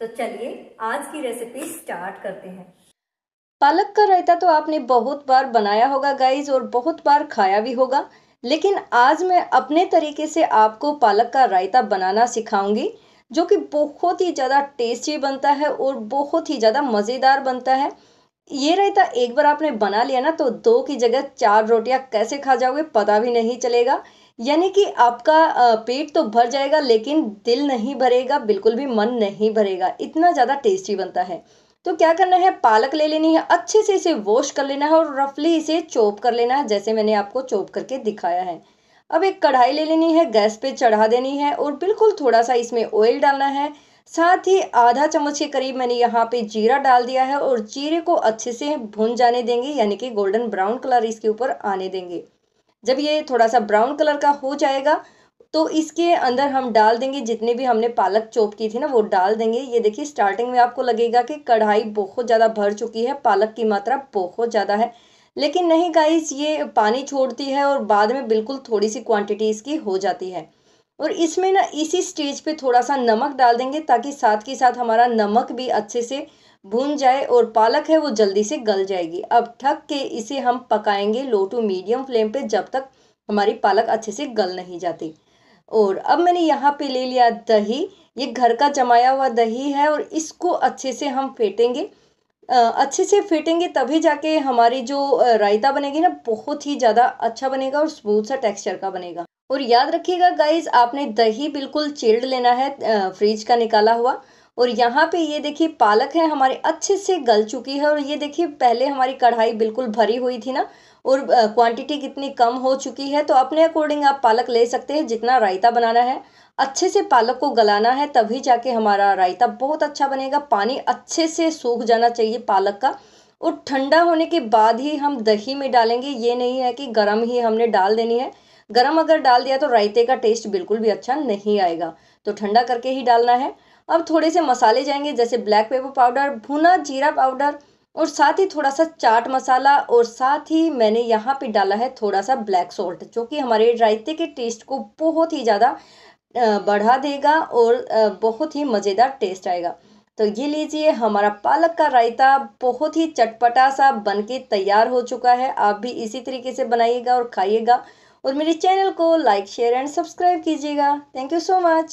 तो चलिए आज की रेसिपी स्टार्ट करते हैं पालक का रायता तो आपने बहुत बार बनाया होगा गाइज और बहुत बार खाया भी होगा लेकिन आज मैं अपने तरीके से आपको पालक का रायता बनाना सिखाऊंगी जो कि बहुत ही ज़्यादा टेस्टी बनता है और बहुत ही ज़्यादा मज़ेदार बनता है ये रायता एक बार आपने बना लिया ना तो दो की जगह चार रोटियां कैसे खा जाओगे पता भी नहीं चलेगा यानी कि आपका पेट तो भर जाएगा लेकिन दिल नहीं भरेगा बिल्कुल भी मन नहीं भरेगा इतना ज़्यादा टेस्टी बनता है तो क्या करना है पालक ले लेनी है अच्छे से इसे वॉश कर लेना है और रफली इसे चोप कर लेना है जैसे मैंने आपको चोप करके दिखाया है अब एक कढ़ाई ले लेनी है गैस पे चढ़ा देनी है और बिल्कुल थोड़ा सा इसमें ऑयल डालना है साथ ही आधा चम्मच के करीब मैंने यहाँ पे जीरा डाल दिया है और जीरे को अच्छे से भुन जाने देंगे यानी कि गोल्डन ब्राउन कलर इसके ऊपर आने देंगे जब ये थोड़ा सा ब्राउन कलर का हो जाएगा तो इसके अंदर हम डाल देंगे जितने भी हमने पालक चोप की थी ना वो डाल देंगे ये देखिए स्टार्टिंग में आपको लगेगा कि कढ़ाई बहुत ज़्यादा भर चुकी है पालक की मात्रा बहुत ज़्यादा है लेकिन नहीं गाइस ये पानी छोड़ती है और बाद में बिल्कुल थोड़ी सी क्वांटिटी इसकी हो जाती है और इसमें ना इसी स्टेज पे थोड़ा सा नमक डाल देंगे ताकि साथ के साथ हमारा नमक भी अच्छे से भून जाए और पालक है वो जल्दी से गल जाएगी अब ठक के इसे हम पकाएंगे लो टू मीडियम फ्लेम पे जब तक हमारी पालक अच्छे से गल नहीं जाती और अब मैंने यहाँ पे ले लिया दही ये घर का जमाया हुआ दही है और इसको अच्छे से हम फेंटेंगे अच्छे से फेंटेंगे तभी जाके हमारी जो रायता बनेगी ना बहुत ही ज़्यादा अच्छा बनेगा और स्मूथ सा टेक्सचर का बनेगा और याद रखिएगा गाइज आपने दही बिल्कुल चिल्ड लेना है फ्रिज का निकाला हुआ और यहाँ पे ये देखिए पालक है हमारे अच्छे से गल चुकी है और ये देखिए पहले हमारी कढ़ाई बिल्कुल भरी हुई थी ना और क्वांटिटी कितनी कम हो चुकी है तो अपने अकॉर्डिंग आप पालक ले सकते हैं जितना रायता बनाना है अच्छे से पालक को गलाना है तभी जाके हमारा रायता बहुत अच्छा बनेगा पानी अच्छे से सूख जाना चाहिए पालक का और ठंडा होने के बाद ही हम दही में डालेंगे ये नहीं है कि गर्म ही हमने डाल देनी है गरम अगर डाल दिया तो रायते का टेस्ट बिल्कुल भी अच्छा नहीं आएगा तो ठंडा करके ही डालना है अब थोड़े से मसाले जाएंगे जैसे ब्लैक पेपर पाउडर भुना जीरा पाउडर और साथ ही थोड़ा सा चाट मसाला और साथ ही मैंने यहाँ पे डाला है थोड़ा सा ब्लैक सॉल्ट जो कि हमारे रायते के टेस्ट को बहुत ही ज़्यादा बढ़ा देगा और बहुत ही मज़ेदार टेस्ट आएगा तो ये लीजिए हमारा पालक का रायता बहुत ही चटपटा सा बनके तैयार हो चुका है आप भी इसी तरीके से बनाइएगा और खाइएगा और मेरे चैनल को लाइक शेयर एंड सब्सक्राइब कीजिएगा थैंक यू सो मच